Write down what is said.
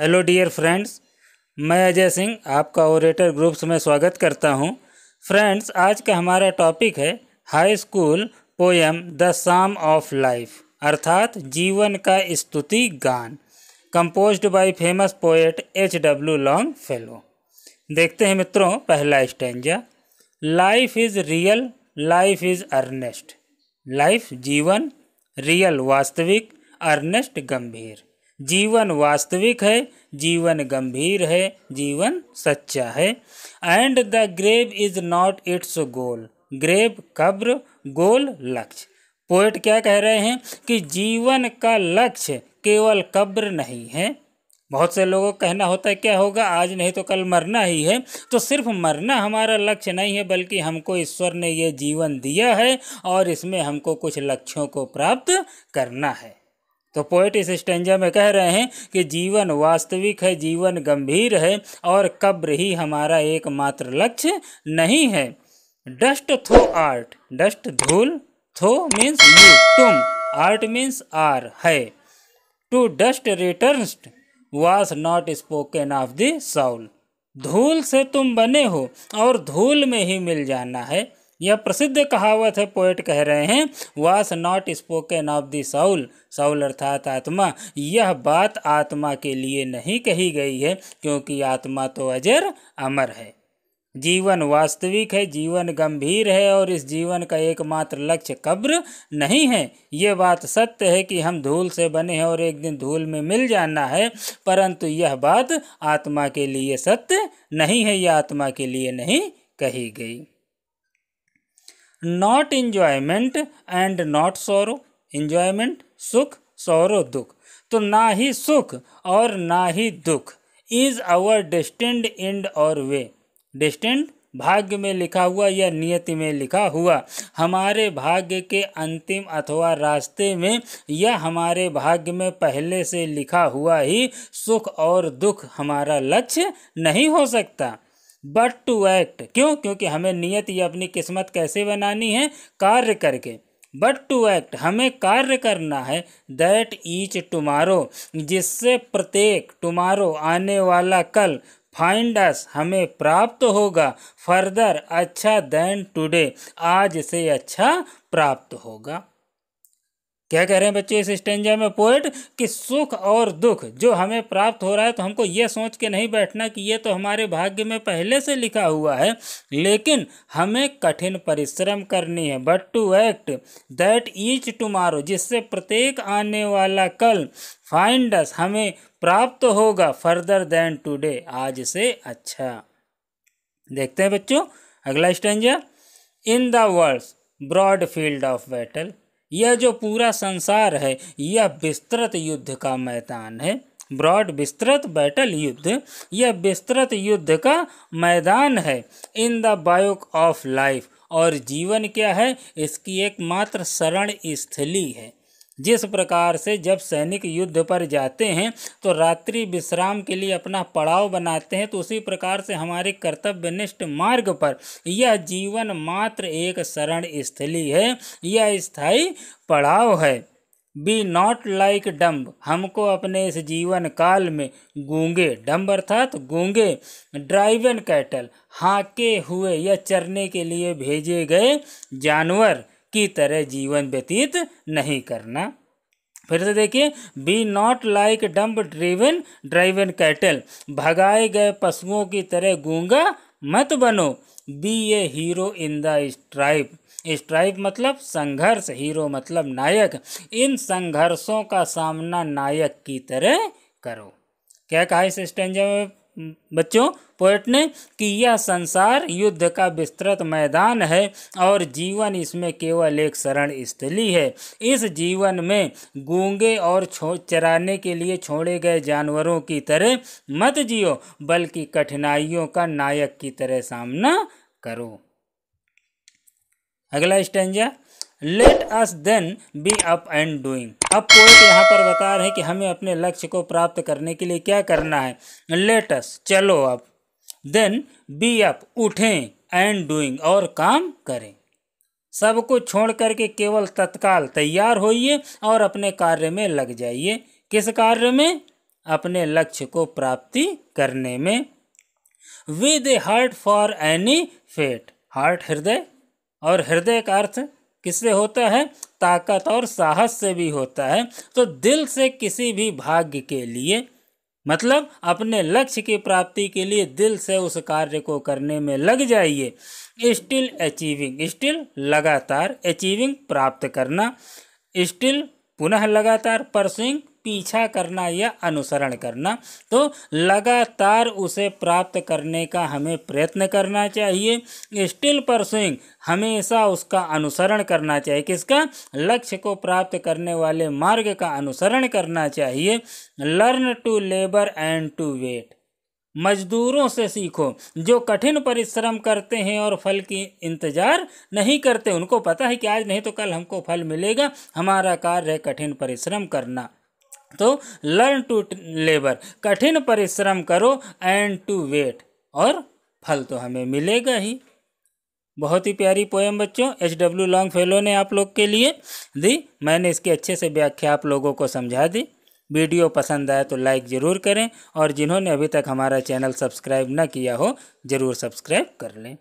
hello dear friends मैं अजय सिंह आपका orator groups में स्वागत करता हूं फ्रेंड्स आज का हमारा टॉपिक है high school poem the psalm of life अर्थात जीवन का स्तुति गान composed by famous poet H W Longfellow देखते हैं मित्रों पहला stanza life is real life is earnest life जीवन रियल वास्तविक अर्नेस्ट गंभीर जीवन वास्तविक है जीवन गंभीर है जीवन सच्चा है and the grave is not its goal grave कब्र गोल लक्ष्य पोइट क्या कह रहे हैं कि जीवन का लक्ष्य केवल कब्र नहीं है बहुत से लोगों का कहना होता है क्या होगा आज नहीं तो कल मरना ही है तो सिर्फ मरना हमारा लक्ष्य नहीं है बल्कि हमको ईश्वर ने यह जीवन दिया है और इसमें हमको कुछ लक्ष्यों को प्राप्त करना है तो पोइट इस स्टेंजा में कह रहे हैं कि जीवन वास्तविक है जीवन गंभीर है और कब्र ही हमारा एकमात्र लक्ष्य नहीं है डस्ट थो आर्ट डस्ट धूल थो मीन्स यू तुम आर्ट मीन्स आर है to dust return was not spoken of the soul धूल से तुम बने हो और धूल में ही मिल जाना है यह प्रसिद्ध कहावत है पोएट कह रहे हैं was not spoken of the soul soul अर्थात आत्मा यह बात आत्मा के लिए नहीं कही गई है क्योंकि आत्मा तो अजर अमर है जीवन वास्तविक है जीवन गंभीर है और इस जीवन का एकमात्र लक्ष्य कब्र नहीं है ये बात सत्य है कि हम धूल से बने हैं और एक दिन धूल में मिल जाना है परंतु यह बात आत्मा के लिए सत्य नहीं है यह आत्मा के लिए नहीं कही गई not enjoyment and not sorrow enjoyment सुख सौरो दुख तो ना ही सुख और ना ही दुख इज आवर डेस्टेंड एंड और वे डेस्टेंड भाग्य में लिखा हुआ या नियति में लिखा हुआ हमारे भाग्य के अंतिम अथवा रास्ते में या हमारे भाग्य में पहले से लिखा हुआ ही सुख और दुख हमारा लक्ष्य नहीं हो सकता बट टू एक्ट क्यों क्योंकि हमें नियत या अपनी किस्मत कैसे बनानी है कार्य करके बट टू एक्ट हमें कार्य करना है दैट ईच टुमारो जिससे प्रत्येक टुमारो आने वाला कल फाइंड अस हमें प्राप्त होगा फर्दर अच्छा देन टुडे आज से अच्छा प्राप्त होगा क्या कह रहे हैं बच्चे इस स्टेंजा में पोइट कि सुख और दुख जो हमें प्राप्त हो रहा है तो हमको ये सोच के नहीं बैठना कि ये तो हमारे भाग्य में पहले से लिखा हुआ है लेकिन हमें कठिन परिश्रम करनी है but to act that each tomorrow जिससे प्रत्येक आने वाला कल फाइंड हमें प्राप्त होगा फर्दर देन टुडे आज से अच्छा देखते हैं बच्चों अगला stanza in the world broad field of battle यह जो पूरा संसार है यह विस्तृत युद्ध का मैदान है ब्रॉड विस्तृत बैटल युद्ध यह विस्तृत युद्ध का मैदान है in the bivouac of life और जीवन क्या है इसकी एकमात्र शरण स्थली है जिस प्रकार से जब सैनिक युद्ध पर जाते हैं तो रात्रि विश्राम के लिए अपना पड़ाव बनाते हैं तो उसी प्रकार से हमारे कर्तव्यनिष्ठ मार्ग पर यह जीवन मात्र एक शरण स्थली है यह स्थायी पड़ाव है बी नॉट लाइक डम्ब हमको अपने इस जीवन काल में गूंगे डम्ब अर्थात गूंगे ड्राइवन कैटल हाके हुए या चरने के लिए भेजे गए जानवर की तरह जीवन व्यतीत नहीं करना फिर से देखिए be not like dumb driven driven cattle भगाए गए पशुओं की तरह गूंगा मत बनो be a hero in the strife strife मतलब संघर्ष हीरो मतलब नायक इन संघर्षों का सामना नायक की तरह करो क्या कहा इस स्टेंजा में बच्चों पोएट ने कि यह संसार युद्ध का विस्तृत मैदान है और जीवन इसमें केवल एक शरण स्थली है इस जीवन में गूंगे और चराने के लिए छोड़े गए जानवरों की तरह मत जियो बल्कि कठिनाइयों का नायक की तरह सामना करो अगला stanza let us then be up and doing अब पोइट यहाँ पर बता रहे हैं कि हमें अपने लक्ष्य को प्राप्त करने के लिए क्या करना है लेट अस चलो अब देन बी अप उठें एंड डूइंग और काम करें सब कुछ छोड़ करके केवल तत्काल तैयार होइए और अपने कार्य में लग जाइए किस कार्य में अपने लक्ष्य को प्राप्ति करने में with a heart for any fate heart हृदय और हृदय का अर्थ किससे होता है ताकत और साहस से भी होता है तो दिल से किसी भी भाग्य के लिए मतलब अपने लक्ष्य की प्राप्ति के लिए दिल से उस कार्य को करने में लग जाइए स्टिल अचीविंग स्टिल लगातार अचीविंग प्राप्त करना स्टिल पुनः लगातार परसुइंग पीछा करना या अनुसरण करना तो लगातार उसे प्राप्त करने का हमें प्रयत्न करना चाहिए स्टिल परसुइंग हमेशा उसका अनुसरण करना चाहिए किसका लक्ष्य को प्राप्त करने वाले मार्ग का अनुसरण करना चाहिए learn to labour and to wait मजदूरों से सीखो जो कठिन परिश्रम करते हैं और फल की इंतज़ार नहीं करते उनको पता है कि आज नहीं तो कल हमको फल मिलेगा हमारा कार्य है कठिन परिश्रम करना तो लर्न टू लेबर कठिन परिश्रम करो एंड टू वेट और फल तो हमें मिलेगा ही बहुत ही प्यारी पोएम बच्चों एच डब्ल्यू लॉन्ग फेलो ने आप लोग के लिए दी मैंने इसके अच्छे से व्याख्या आप लोगों को समझा दी वीडियो पसंद आए तो लाइक ज़रूर करें और जिन्होंने अभी तक हमारा चैनल सब्सक्राइब न किया हो ज़रूर सब्सक्राइब कर लें